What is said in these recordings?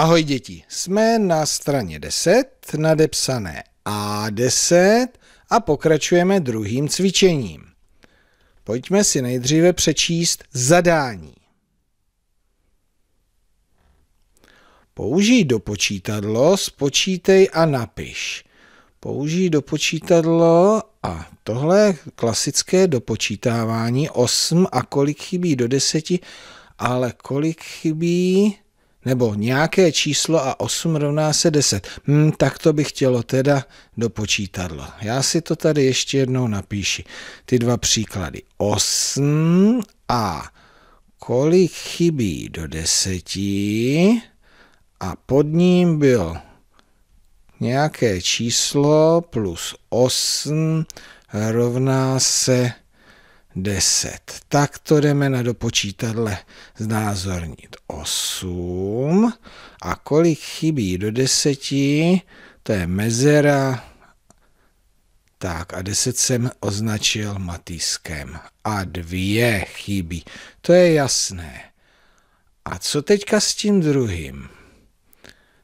Ahoj děti, jsme na straně 10, nadepsané A10 a pokračujeme druhým cvičením. Pojďme si nejdříve přečíst zadání. Použij do počítadlo, spočítej a napiš. Použij do počítadlo a tohle je klasické dopočítávání 8 a kolik chybí do 10, ale kolik chybí nebo nějaké číslo a 8 rovná se 10. Hmm, tak to bych chtělo teda do počítadla. Já si to tady ještě jednou napíši. Ty dva příklady. 8 a kolik chybí do 10 a pod ním byl nějaké číslo plus 8 rovná se 10. 10. Tak to jdeme na dopočítadle znázornit 8. A kolik chybí do 10, to je mezera. Tak a 10 jsem označil matýskem. A 2 chybí. To je jasné. A co teďka s tím druhým?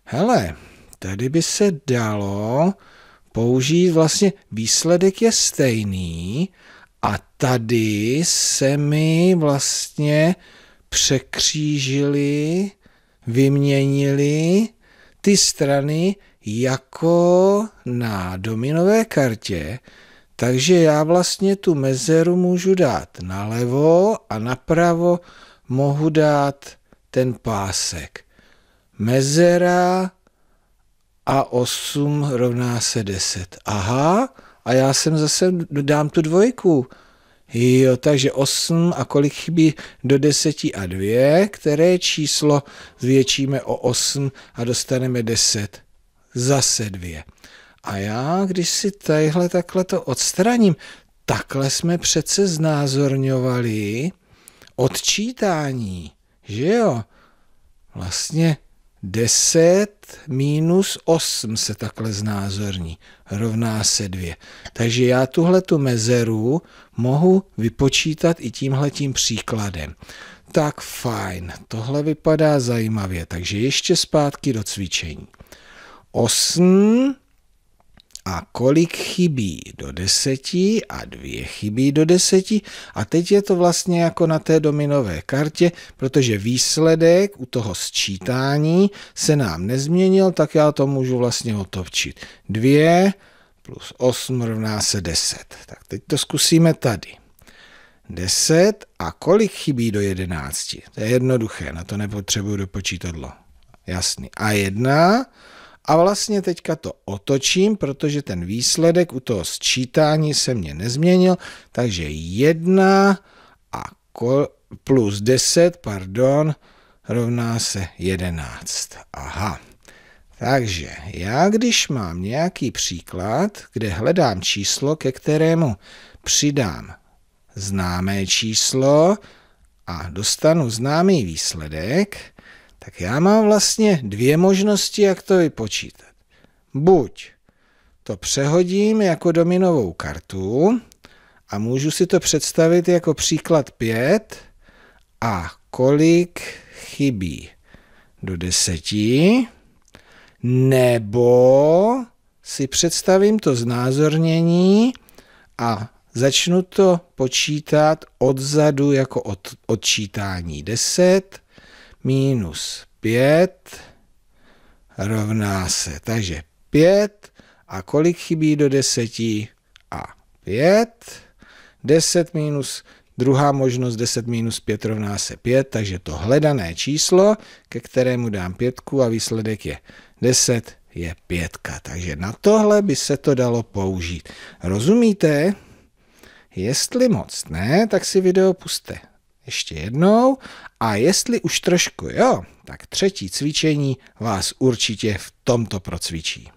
Hele, tady by se dalo použít, vlastně výsledek je stejný, a tady se mi vlastně překřížili, vyměnili ty strany jako na dominové kartě, takže já vlastně tu mezeru můžu dát nalevo a napravo mohu dát ten pásek. Mezera a 8 rovná se 10. Aha, a já jsem zase dám tu dvojku. Jo, takže 8 a kolik chybí do 10 a 2, které číslo zvětšíme o 8 a dostaneme 10. Zase 2. A já, když si tadyhle takhle to odstraním, takhle jsme přece znázorňovali odčítání, že jo? Vlastně 10 minus 8 se takhle znázorní, rovná se 2. Takže já tuhle tu mezeru mohu vypočítat i tímhletím příkladem. Tak fajn, tohle vypadá zajímavě, takže ještě zpátky do cvičení. 8 a kolik chybí do deseti a dvě chybí do deseti a teď je to vlastně jako na té dominové kartě, protože výsledek u toho sčítání se nám nezměnil, tak já to můžu vlastně otočit. Dvě plus 8 rovná se 10. Tak teď to zkusíme tady. 10 a kolik chybí do 11? To je jednoduché, na to nepotřebuju dopočítadlo. Jasný. A 1 a vlastně teďka to otočím, protože ten výsledek u toho sčítání se mě nezměnil, takže 1 a kol plus 10, pardon, rovná se 11. Aha. Takže já, když mám nějaký příklad, kde hledám číslo, ke kterému přidám známé číslo a dostanu známý výsledek, tak já mám vlastně dvě možnosti, jak to vypočítat. Buď to přehodím jako dominovou kartu a můžu si to představit jako příklad 5 a kolik chybí do deseti, nebo si představím to znázornění a začnu to počítat odzadu jako od, odčítání 10, minus 5 rovná se. Takže 5 a kolik chybí do 10? A 5. 10 minus Druhá možnost 10 minus 5 rovná se 5, takže to hledané číslo, ke kterému dám pětku a výsledek je 10, je pětka. Takže na tohle by se to dalo použít. Rozumíte? Jestli moc ne, tak si video puste ještě jednou. A jestli už trošku jo, tak třetí cvičení vás určitě v tomto procvičí.